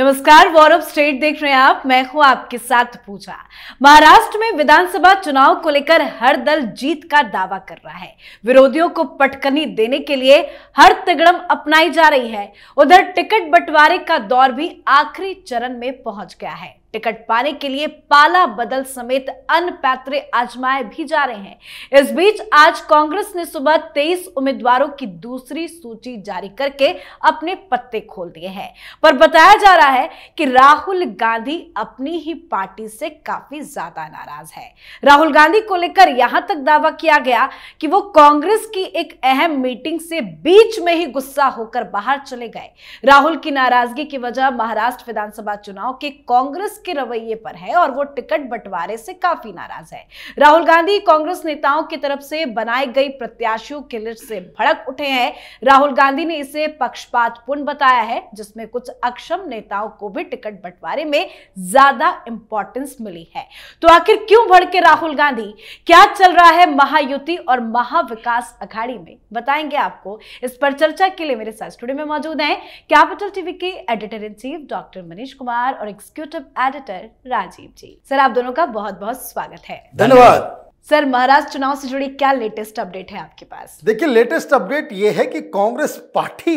नमस्कार वॉरअप स्टेट देख रहे हैं आप मैं हूं आपके साथ पूजा महाराष्ट्र में विधानसभा चुनाव को लेकर हर दल जीत का दावा कर रहा है विरोधियों को पटकनी देने के लिए हर तिगड़म अपनाई जा रही है उधर टिकट बंटवारे का दौर भी आखिरी चरण में पहुंच गया है टिकट पाने के लिए पाला बदल समेत अन्य पैतरे आजमाए भी जा रहे हैं इस बीच आज कांग्रेस ने सुबह तेईस उम्मीदवारों की दूसरी सूची जारी करके अपने पत्ते खोल दिए हैं पर बताया जा रहा है कि राहुल गांधी अपनी ही पार्टी से काफी ज्यादा नाराज है राहुल गांधी को लेकर यहां तक दावा किया गया कि वो कांग्रेस की एक अहम मीटिंग से बीच में ही गुस्सा होकर बाहर चले गए राहुल की नाराजगी की वजह महाराष्ट्र विधानसभा चुनाव के कांग्रेस के रवैये पर है और वो टिकट बंटवारे से काफी नाराज है राहुल गांधी कांग्रेस नेताओं की तरफ से बनाई गई प्रत्याशियों के लिस्ट से भड़क उठे हैं राहुल गांधी ने इसे पक्षपातपूर्ण बताया है जिसमें कुछ अक्षम नेताओं को भी टिकट बंटवारे में ज्यादा इंपॉर्टेंस मिली है तो आखिर क्यों भड़के राहुल गांधी क्या चल रहा है महायुति और महाविकास अघाड़ी में बताएंगे आपको इस पर चर्चा के लिए मेरे साथ स्टूडियो में मौजूद हैं कैपिटल टीवी के editor in chief doctor Manish Kumar और executive editor Rajeev ji sir आप दोनों का बहुत बहुत स्वागत है धन्यवाद सर महाराष्ट्र चुनाव से जुड़ी क्या लेटेस्ट अपडेट है आपके पास देखिए लेटेस्ट अपडेट ये है कि कांग्रेस पार्टी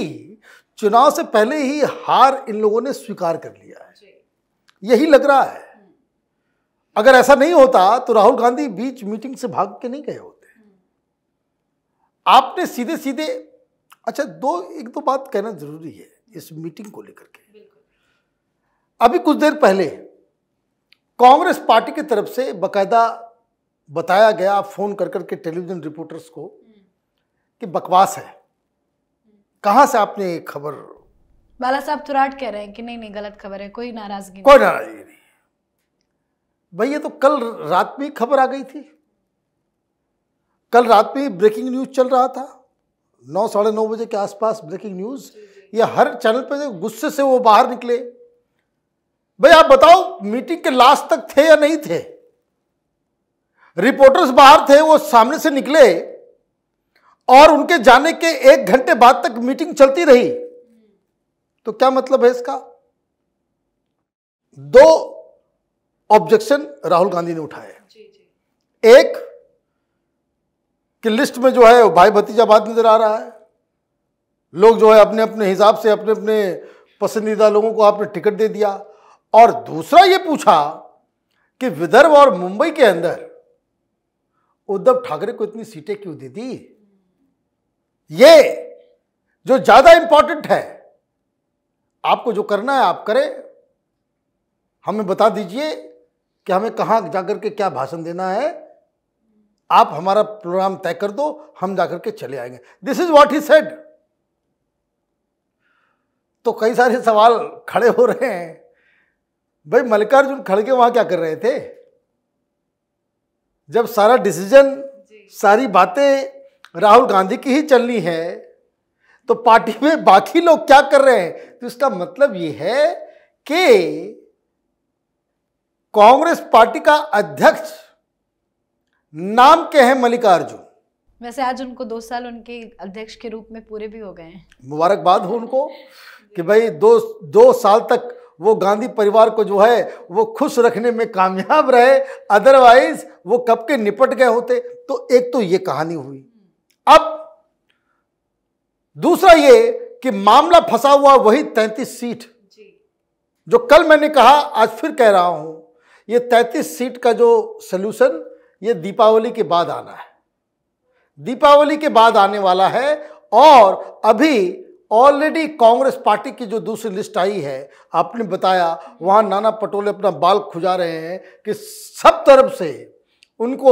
चुनाव से पहले ही हार इन लोगों ने स्वीकार कर लिया है यही लग रहा है अगर ऐसा नहीं होता तो राहुल गांधी बीच मीटिंग से भाग के नहीं गए होते हम्म। आपने सीधे सीधे अच्छा दो एक दो बात कहना जरूरी है इस मीटिंग को लेकर के अभी कुछ देर पहले कांग्रेस पार्टी की तरफ से बकायदा बताया गया फ़ोन कर करके टेलीविज़न रिपोर्टर्स को कि बकवास है कहां से आपने खबर बाला साहब थुराट कह रहे हैं कि नहीं नहीं गलत खबर है कोई नाराजगी कोई नाराजगी नहीं भाई ये तो कल रात में खबर आ गई थी कल रात में ब्रेकिंग न्यूज़ चल रहा था नौ साढ़े नौ बजे के आसपास ब्रेकिंग न्यूज़ ये हर चैनल पर गुस्से से वो बाहर निकले भाई आप बताओ मीटिंग के लास्ट तक थे या नहीं थे रिपोर्टर्स बाहर थे वो सामने से निकले और उनके जाने के एक घंटे बाद तक मीटिंग चलती रही तो क्या मतलब है इसका दो ऑब्जेक्शन राहुल गांधी ने उठाए एक कि लिस्ट में जो है भाई भतीजाबाद नजर आ रहा है लोग जो है अपने अपने हिसाब से अपने अपने पसंदीदा लोगों को आपने टिकट दे दिया और दूसरा ये पूछा कि विदर्भ और मुंबई के अंदर उद्धव ठाकरे को इतनी सीटें क्यों दे दी ये जो ज्यादा इंपॉर्टेंट है आपको जो करना है आप करें हमें बता दीजिए कि हमें कहाँ जाकर के क्या भाषण देना है आप हमारा प्रोग्राम तय कर दो हम जाकर के चले आएंगे this is what he said तो कई सारे सवाल खड़े हो रहे हैं भाई मल्लिकार्जुन खड़गे वहां क्या कर रहे थे जब सारा डिसीजन सारी बातें राहुल गांधी की ही चलनी है तो पार्टी में बाकी लोग क्या कर रहे हैं तो इसका मतलब यह है कि कांग्रेस पार्टी का अध्यक्ष नाम के हैं मल्लिकार्जुन वैसे आज उनको दो साल उनके अध्यक्ष के रूप में पूरे भी हो गए हैं मुबारकबाद हो उनको कि भाई दो दो साल तक वो गांधी परिवार को जो है वो खुश रखने में कामयाब रहे अदरवाइज वो कब के निपट गए होते तो एक तो ये कहानी हुई अब दूसरा ये कि मामला फंसा हुआ वही तैंतीस सीट जो कल मैंने कहा आज फिर कह रहा हूं ये तैंतीस सीट का जो सोल्यूशन ये दीपावली के बाद आना है दीपावली के बाद आने वाला है और अभी ऑलरेडी कांग्रेस पार्टी की जो दूसरी लिस्ट आई है आपने बताया वहाँ नाना पटोले अपना बाल खुजा रहे हैं कि सब तरफ से उनको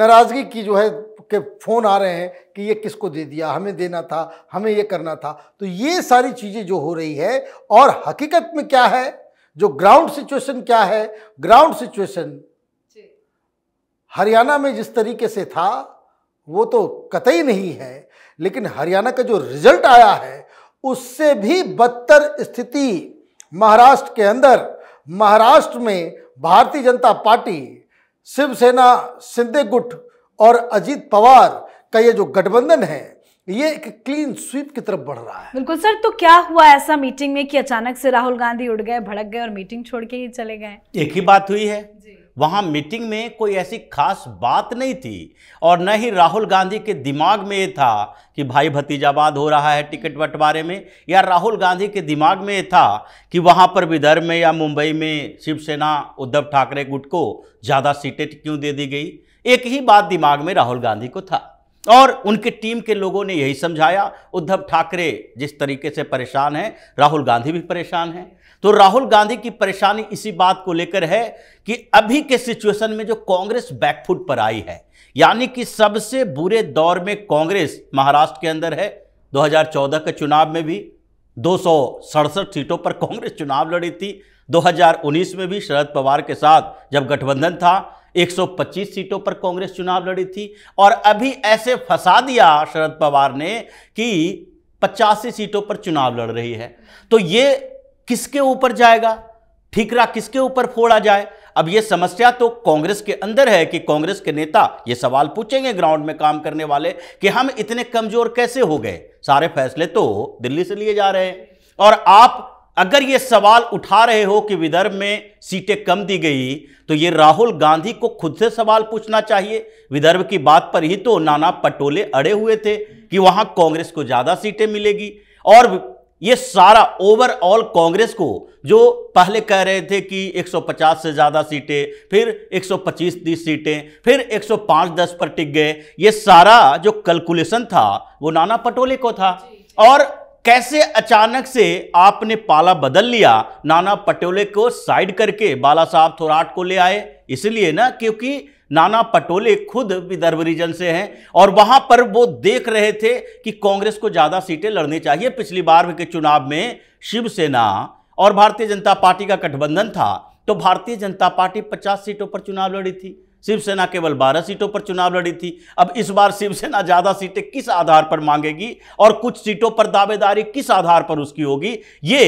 नाराज़गी की जो है के फ़ोन आ रहे हैं कि ये किसको दे दिया हमें देना था हमें ये करना था तो ये सारी चीज़ें जो हो रही है और हकीकत में क्या है जो ग्राउंड सिचुएशन क्या है ग्राउंड सिचुएशन हरियाणा में जिस तरीके से था वो तो कतई नहीं है लेकिन हरियाणा का जो रिजल्ट आया है उससे भी बदतर स्थिति महाराष्ट्र के अंदर महाराष्ट्र में भारतीय जनता पार्टी शिवसेना सिंधे गुट और अजीत पवार का ये जो गठबंधन है ये एक क्लीन स्वीप की तरफ बढ़ रहा है बिल्कुल सर तो क्या हुआ ऐसा मीटिंग में कि अचानक से राहुल गांधी उड़ गए भड़क गए और मीटिंग छोड़ के ही चले गए एक ही बात हुई है जी। वहाँ मीटिंग में कोई ऐसी खास बात नहीं थी और न ही राहुल गांधी के दिमाग में ये था कि भाई भतीजाबाद हो रहा है टिकट बंटवारे में या राहुल गांधी के दिमाग में ये था कि वहाँ पर विदर्भ में या मुंबई में शिवसेना उद्धव ठाकरे गुट को ज़्यादा सीटें क्यों दे दी गई एक ही बात दिमाग में राहुल गांधी को था और उनकी टीम के लोगों ने यही समझाया उद्धव ठाकरे जिस तरीके से परेशान हैं राहुल गांधी भी परेशान हैं तो राहुल गांधी की परेशानी इसी बात को लेकर है कि अभी के सिचुएशन में जो कांग्रेस बैकफुट पर आई है यानी कि सबसे बुरे दौर में कांग्रेस महाराष्ट्र के अंदर है 2014 के चुनाव में भी दो सीटों पर कांग्रेस चुनाव लड़ी थी 2019 में भी शरद पवार के साथ जब गठबंधन था 125 सीटों पर कांग्रेस चुनाव लड़ी थी और अभी ऐसे फंसा दिया शरद पवार ने कि पचासी सीटों पर चुनाव लड़ रही है तो ये किसके ऊपर जाएगा ठीकरा किसके ऊपर फोड़ा जाए अब यह समस्या तो कांग्रेस के अंदर है कि कांग्रेस के नेता यह सवाल पूछेंगे ग्राउंड में काम करने वाले कि हम इतने कमजोर कैसे हो गए सारे फैसले तो दिल्ली से लिए जा रहे हैं और आप अगर यह सवाल उठा रहे हो कि विदर्भ में सीटें कम दी गई तो यह राहुल गांधी को खुद से सवाल पूछना चाहिए विदर्भ की बात पर ही तो नाना पटोले अड़े हुए थे कि वहां कांग्रेस को ज्यादा सीटें मिलेगी और ये सारा ओवरऑल कांग्रेस को जो पहले कह रहे थे कि 150 से ज़्यादा सीटें फिर 125-30 सीटें फिर 105-10 पर टिक गए ये सारा जो कैलकुलेशन था वो नाना पटोले को था और कैसे अचानक से आपने पाला बदल लिया नाना पटोले को साइड करके बाला साहब थोराट को ले आए इसलिए ना क्योंकि नाना पटोले खुद विदर्भ रीजन से हैं और वहां पर वो देख रहे थे कि कांग्रेस को ज़्यादा सीटें लड़नी चाहिए पिछली बार के चुनाव में शिवसेना और भारतीय जनता पार्टी का गठबंधन था तो भारतीय जनता पार्टी 50 सीटों पर चुनाव लड़ी थी शिवसेना केवल 12 सीटों पर चुनाव लड़ी थी अब इस बार शिवसेना ज़्यादा सीटें किस आधार पर मांगेगी और कुछ सीटों पर दावेदारी किस आधार पर उसकी होगी ये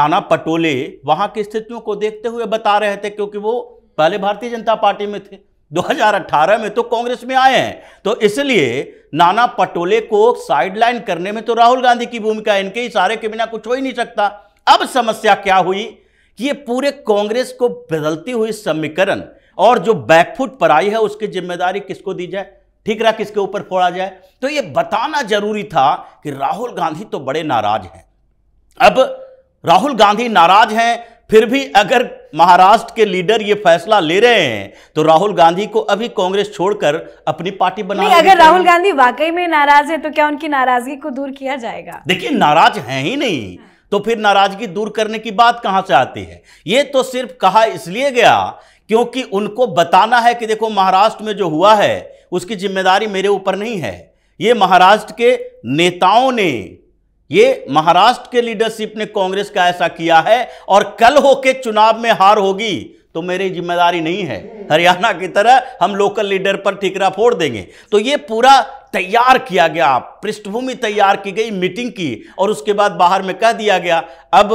नाना पटोले वहाँ की स्थितियों को देखते हुए बता रहे थे क्योंकि वो पहले भारतीय जनता पार्टी में थे 2018 में तो कांग्रेस में आए हैं तो इसलिए नाना पटोले को साइडलाइन करने में तो राहुल गांधी की भूमिका इनके इशारे के बिना कुछ हो ही नहीं सकता अब समस्या क्या हुई कि ये पूरे कांग्रेस को बदलती हुई समीकरण और जो बैकफुट पर आई है उसकी जिम्मेदारी किसको दी जाए ठीक रहा किसके ऊपर फोड़ा जाए तो ये बताना जरूरी था कि राहुल गांधी तो बड़े नाराज हैं अब राहुल गांधी नाराज हैं फिर भी अगर महाराष्ट्र के लीडर ये फैसला ले रहे हैं तो राहुल गांधी को अभी कांग्रेस छोड़कर अपनी पार्टी बना नहीं अगर राहुल गांधी वाकई में नाराज है तो क्या उनकी नाराजगी को दूर किया जाएगा देखिए नाराज है ही नहीं तो फिर नाराजगी दूर करने की बात कहां से आती है ये तो सिर्फ कहा इसलिए गया क्योंकि उनको बताना है कि देखो महाराष्ट्र में जो हुआ है उसकी जिम्मेदारी मेरे ऊपर नहीं है ये महाराष्ट्र के नेताओं ने ये महाराष्ट्र के लीडरशिप ने कांग्रेस का ऐसा किया है और कल होके चुनाव में हार होगी तो मेरी जिम्मेदारी नहीं है हरियाणा की तरह हम लोकल लीडर पर ठिकरा फोड़ देंगे तो ये पूरा तैयार किया गया पृष्ठभूमि तैयार की गई मीटिंग की और उसके बाद बाहर में कह दिया गया अब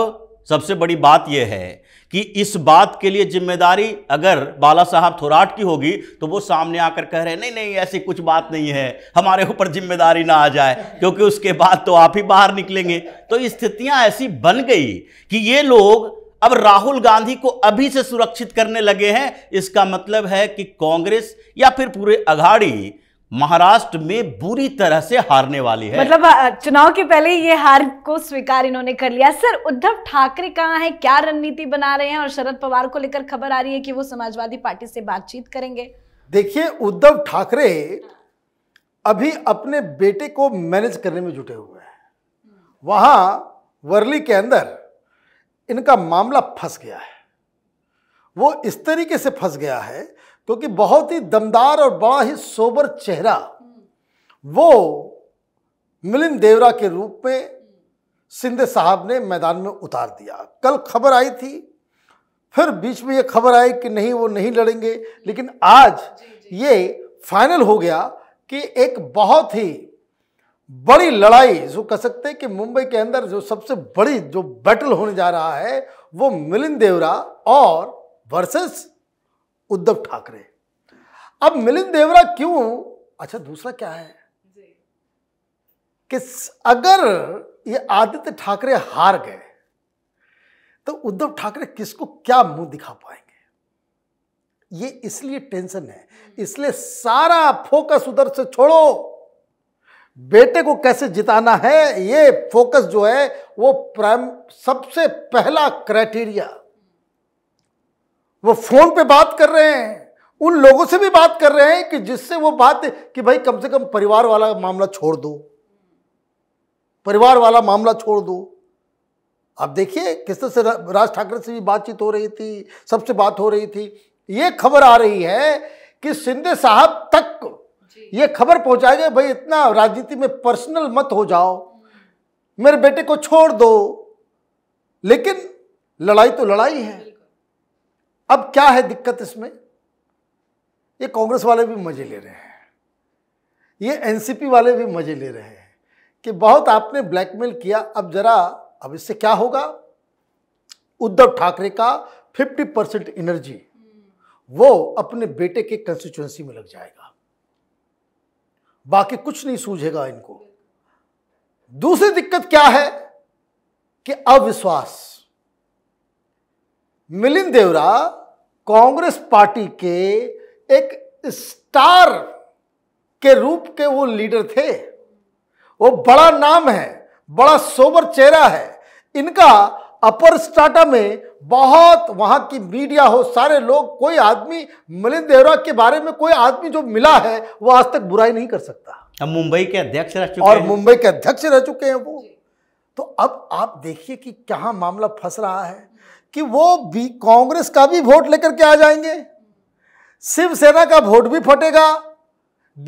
सबसे बड़ी बात यह है कि इस बात के लिए जिम्मेदारी अगर बाला साहब थोराट की होगी तो वो सामने आकर कह रहे नहीं नहीं ऐसी कुछ बात नहीं है हमारे ऊपर जिम्मेदारी ना आ जाए क्योंकि उसके बाद तो आप ही बाहर निकलेंगे तो स्थितियां ऐसी बन गई कि ये लोग अब राहुल गांधी को अभी से सुरक्षित करने लगे हैं इसका मतलब है कि कांग्रेस या फिर पूरे अघाड़ी महाराष्ट्र में बुरी तरह से हारने वाली है मतलब चुनाव के पहले ये हार को स्वीकार इन्होंने कर लिया सर उद्धव ठाकरे कहाँ हैं क्या रणनीति बना रहे हैं और शरद पवार को लेकर खबर आ रही है कि वो समाजवादी पार्टी से बातचीत करेंगे देखिए उद्धव ठाकरे अभी अपने बेटे को मैनेज करने में जुटे हुए हैं वहां वर्ली के अंदर इनका मामला फंस गया है वो इस तरीके से फंस गया है क्योंकि बहुत ही दमदार और बड़ा ही सोबर चेहरा वो मिलिन देवरा के रूप में सिंधे साहब ने मैदान में उतार दिया कल खबर आई थी फिर बीच में ये खबर आई कि नहीं वो नहीं लड़ेंगे लेकिन आज ये फाइनल हो गया कि एक बहुत ही बड़ी लड़ाई जो कह सकते हैं कि मुंबई के अंदर जो सबसे बड़ी जो बैटल होने जा रहा है वो मिलिंद देवरा और वर्सेस उद्धव ठाकरे अब मिलिंद देवरा क्यों अच्छा दूसरा क्या है कि अगर ये आदित्य ठाकरे हार गए तो उद्धव ठाकरे किसको क्या मुंह दिखा पाएंगे ये इसलिए टेंशन है हम्म। इसलिए सारा फोकस उधर से छोड़ो बेटे को कैसे जिताना है ये फोकस जो है वो प्राइम सबसे पहला क्राइटेरिया वो फोन पे बात कर रहे हैं उन लोगों से भी बात कर रहे हैं कि जिससे वो बात कि भाई कम से कम परिवार वाला मामला छोड़ दो परिवार वाला मामला छोड़ दो आप देखिए किस तरह से राज ठाकरे से भी बातचीत हो रही थी सबसे बात हो रही थी ये खबर आ रही है कि सिंधे साहब तक ये खबर पहुंचाई गई भाई इतना राजनीति में पर्सनल मत हो जाओ मेरे बेटे को छोड़ दो लेकिन लड़ाई तो लड़ाई है अब क्या है दिक्कत इसमें ये कांग्रेस वाले भी मज़े ले रहे हैं ये एनसीपी वाले भी मज़े ले रहे हैं कि बहुत आपने ब्लैकमेल किया अब जरा अब इससे क्या होगा उद्धव ठाकरे का 50 परसेंट एनर्जी वो अपने बेटे के कंस्टिट्युएंसी में लग जाएगा बाकी कुछ नहीं सूझेगा इनको दूसरी दिक्कत क्या है कि अविश्वास मिलिंद देवरा कांग्रेस पार्टी के एक स्टार के रूप के वो लीडर थे वो बड़ा नाम है बड़ा सोबर चेहरा है इनका अपर स्टाटा में बहुत वहाँ की मीडिया हो सारे लोग कोई आदमी मिलिंद देवरा के बारे में कोई आदमी जो मिला है वो आज तक बुराई नहीं कर सकता अब मुंबई के अध्यक्ष रह चुके और मुंबई के अध्यक्ष रह चुके हैं वो तो अब आप देखिए कि कहाँ मामला फंस रहा है कि वो भी कांग्रेस का भी वोट लेकर के आ जाएंगे शिवसेना का वोट भी फटेगा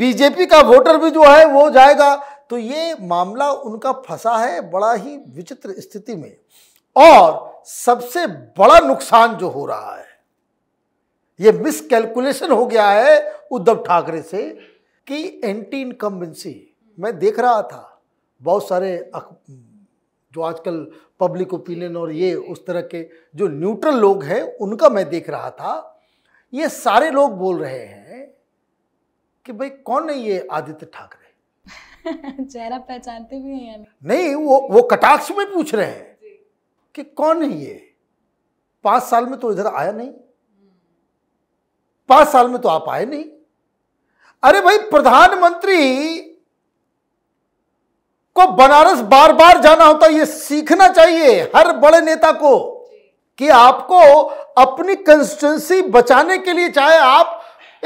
बीजेपी का वोटर भी जो है वो जाएगा तो ये मामला उनका फंसा है बड़ा ही विचित्र स्थिति में और सबसे बड़ा नुकसान जो हो रहा है ये मिसकैलकुलेशन हो गया है उद्धव ठाकरे से कि एंटी इनकम्बेंसी मैं देख रहा था बहुत सारे जो आजकल पब्लिक ओपिनियन और ये उस तरह के जो न्यूट्रल लोग हैं उनका मैं देख रहा था ये सारे लोग बोल रहे हैं कि भाई कौन है ये आदित्य ठाकरे चेहरा पहचानते भी हैं यानी नहीं वो वो कटाक्ष में पूछ रहे हैं कि कौन है ये पांच साल में तो इधर आया नहीं पांच साल में तो आप आए नहीं अरे भाई प्रधानमंत्री को बनारस बार बार जाना होता है ये सीखना चाहिए हर बड़े नेता को कि आपको अपनी कंस्टिटेंसी बचाने के लिए चाहे आप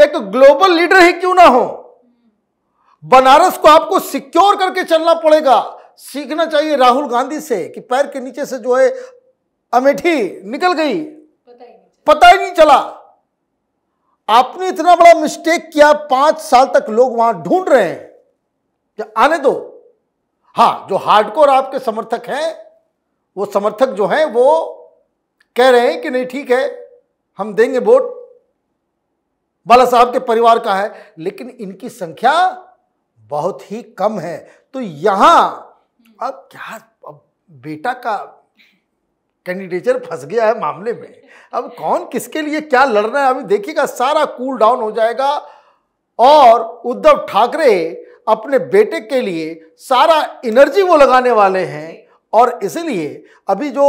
एक ग्लोबल लीडर ही क्यों ना हो बनारस को आपको सिक्योर करके चलना पड़ेगा सीखना चाहिए राहुल गांधी से कि पैर के नीचे से जो है अमेठी निकल गई पता ही नहीं चला आपने इतना बड़ा मिस्टेक किया पांच साल तक लोग वहां ढूंढ रहे हैं आने दो हाँ जो हार्डकोर आपके समर्थक हैं वो समर्थक जो हैं वो कह रहे हैं कि नहीं ठीक है हम देंगे वोट बाला साहब के परिवार का है लेकिन इनकी संख्या बहुत ही कम है तो यहां अब क्या अब बेटा का कैंडिडेचर फंस गया है मामले में अब कौन किसके लिए क्या लड़ रहा है अभी देखिएगा सारा कूल डाउन हो जाएगा और उद्धव ठाकरे अपने बेटे के लिए सारा एनर्जी वो लगाने वाले हैं और इसीलिए अभी जो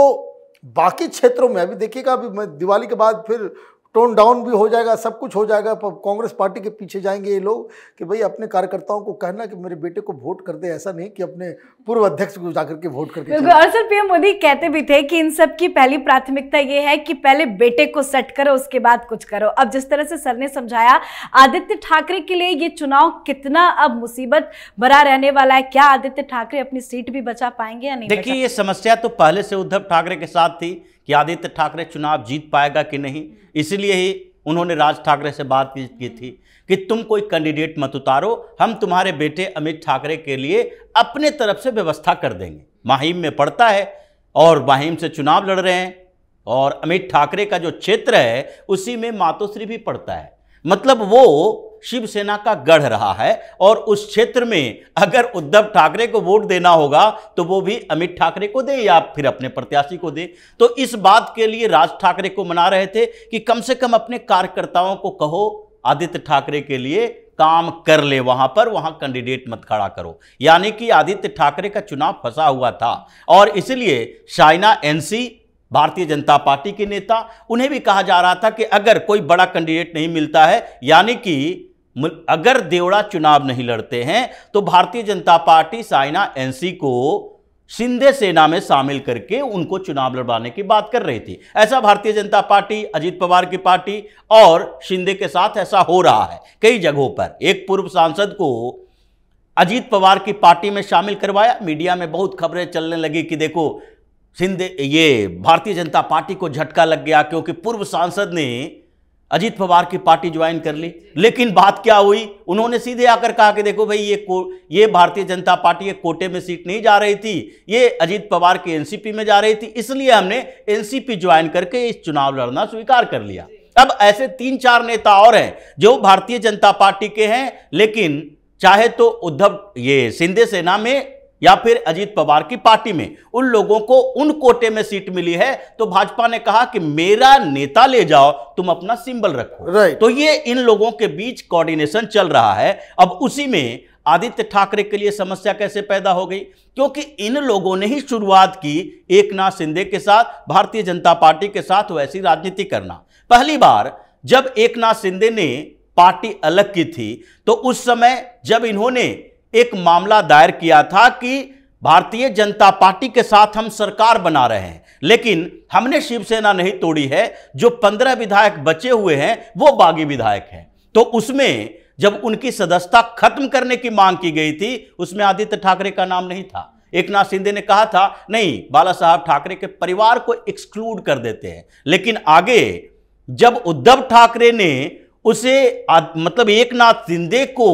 बाकी क्षेत्रों में अभी देखिएगा अभी दिवाली के बाद फिर टोन डाउन भी हो जाएगा सब कुछ हो जाएगा कांग्रेस पार्टी के पीछे जाएंगे ये लोग कि भाई अपने कार्यकर्ताओं को कहना कि मेरे बेटे को वोट कर दे ऐसा नहीं कि अपने पूर्व अध्यक्ष को जाकर के वोट करके बिल्कुल और सर पीएम मोदी कहते भी थे कि इन सब की पहली प्राथमिकता ये है कि पहले बेटे को सेट करो उसके बाद कुछ करो अब जिस तरह से सर ने समझाया आदित्य ठाकरे के लिए ये चुनाव कितना अब मुसीबत भरा रहने वाला है क्या आदित्य ठाकरे अपनी सीट भी बचा पाएंगे या नहीं देखिए ये समस्या तो पहले से उद्धव ठाकरे के साथ थी कि आदित्य ठाकरे चुनाव जीत पाएगा कि नहीं इसलिए ही उन्होंने राज ठाकरे से बात की थी कि तुम कोई कैंडिडेट मत उतारो हम तुम्हारे बेटे अमित ठाकरे के लिए अपने तरफ से व्यवस्था कर देंगे माहिम में पड़ता है और माहिम से चुनाव लड़ रहे हैं और अमित ठाकरे का जो क्षेत्र है उसी में मातोश्री भी पड़ता है मतलब वो शिवसेना का गढ़ रहा है और उस क्षेत्र में अगर उद्धव ठाकरे को वोट देना होगा तो वो भी अमित ठाकरे को दे या फिर अपने प्रत्याशी को दे तो इस बात के लिए राज ठाकरे को मना रहे थे कि कम से कम अपने कार्यकर्ताओं को कहो आदित्य ठाकरे के लिए काम कर ले वहां पर वहां कैंडिडेट मत खड़ा करो यानी कि आदित्य ठाकरे का चुनाव फंसा हुआ था और इसलिए शाइना एनसी भारतीय जनता पार्टी के नेता उन्हें भी कहा जा रहा था कि अगर कोई बड़ा कैंडिडेट नहीं मिलता है यानी कि अगर देवड़ा चुनाव नहीं लड़ते हैं तो भारतीय जनता पार्टी साइना एनसी को शिंदे सेना में शामिल करके उनको चुनाव लड़वाने की बात कर रही थी ऐसा भारतीय जनता पार्टी अजीत पवार की पार्टी और शिंदे के साथ ऐसा हो रहा है कई जगहों पर एक पूर्व सांसद को अजीत पवार की पार्टी में शामिल करवाया मीडिया में बहुत खबरें चलने लगी कि देखो सिंध ये भारतीय जनता पार्टी को झटका लग गया क्योंकि पूर्व सांसद ने अजीत पवार की पार्टी ज्वाइन कर ली लेकिन बात क्या हुई उन्होंने सीधे आकर कहा कि देखो भाई ये को ये भारतीय जनता पार्टी ये कोटे में सीट नहीं जा रही थी ये अजीत पवार के एनसीपी में जा रही थी इसलिए हमने एनसीपी ज्वाइन करके इस चुनाव लड़ना स्वीकार कर लिया अब ऐसे तीन चार नेता और हैं जो भारतीय जनता पार्टी के हैं लेकिन चाहे तो उद्धव ये सिंधे सेना में या फिर अजीत पवार की पार्टी में उन लोगों को उन कोटे में सीट मिली है तो भाजपा ने कहा कि मेरा नेता ले जाओ तुम अपना सिंबल रखो right. तो ये इन लोगों के बीच कोऑर्डिनेशन चल रहा है अब उसी में आदित्य ठाकरे के लिए समस्या कैसे पैदा हो गई क्योंकि इन लोगों ने ही शुरुआत की एक नाथ शिंदे के साथ भारतीय जनता पार्टी के साथ वैसी राजनीति करना पहली बार जब एक नाथ शिंदे ने पार्टी अलग की थी तो उस समय जब इन्होंने एक मामला दायर किया था कि भारतीय जनता पार्टी के साथ हम सरकार बना रहे हैं लेकिन हमने शिवसेना नहीं तोड़ी है जो पंद्रह विधायक बचे हुए हैं वो बागी विधायक हैं तो उसमें जब उनकी सदस्यता खत्म करने की मांग की गई थी उसमें आदित्य ठाकरे का नाम नहीं था एक नाथ शिंदे ने कहा था नहीं बाला साहब ठाकरे के परिवार को एक्सक्लूड कर देते हैं लेकिन आगे जब उद्धव ठाकरे ने उसे मतलब एक नाथ शिंदे को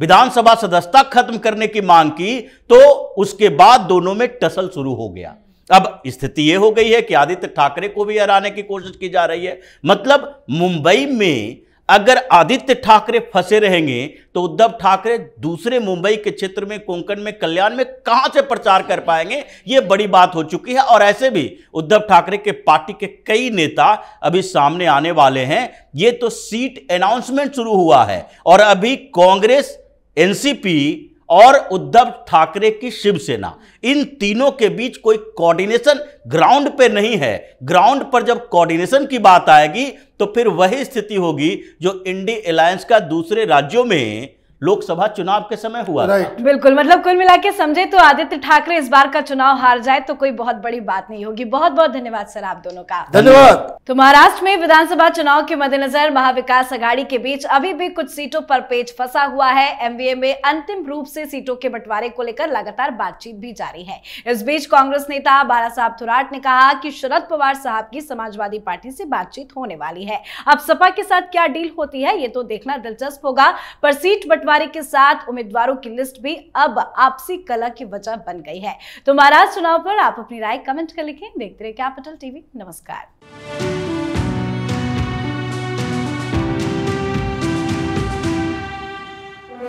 विधानसभा सदस्यता खत्म करने की मांग की तो उसके बाद दोनों में टसल शुरू हो गया अब स्थिति यह हो गई है कि आदित्य ठाकरे को भी हराने की कोशिश की जा रही है मतलब मुंबई में अगर आदित्य ठाकरे फंसे रहेंगे तो उद्धव ठाकरे दूसरे मुंबई के क्षेत्र में कोंकण में कल्याण में कहां से प्रचार कर पाएंगे यह बड़ी बात हो चुकी है और ऐसे भी उद्धव ठाकरे के पार्टी के कई नेता अभी सामने आने वाले हैं यह तो सीट अनाउंसमेंट शुरू हुआ है और अभी कांग्रेस एनसीपी और उद्धव ठाकरे की शिवसेना इन तीनों के बीच कोई कोऑर्डिनेशन ग्राउंड पे नहीं है ग्राउंड पर जब कोऑर्डिनेशन की बात आएगी तो फिर वही स्थिति होगी जो इंडी अलायंस का दूसरे राज्यों में लोकसभा चुनाव के समय हुआ था। बिल्कुल मतलब कुल मिला के समझे तो आदित्य ठाकरे इस बार का चुनाव हार जाए तो कोई बहुत बड़ी बात नहीं होगी बहुत बहुत धन्यवाद सर आप दोनों का धन्यवाद तो महाराष्ट्र में विधानसभा चुनाव के मद्देनजर महाविकास अघाड़ी के बीच अभी भी कुछ सीटों पर पेच फंसा हुआ है एमवीए में अंतिम रूप से सीटों के बंटवारे को लेकर लगातार बातचीत भी जारी है इस बीच कांग्रेस नेता बाला साहब थोराट ने कहा कि शरद पवार साहब की समाजवादी पार्टी से बातचीत होने वाली है अब सपा के साथ क्या डील होती है ये तो देखना दिलचस्प होगा पर सीट बंटवारे पलटवारी के साथ उम्मीदवारों की लिस्ट भी अब आपसी कला की वजह बन गई है तो महाराज चुनाव पर आप अपनी राय कमेंट कर लिखें देखते रहे कैपिटल टीवी नमस्कार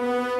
thank you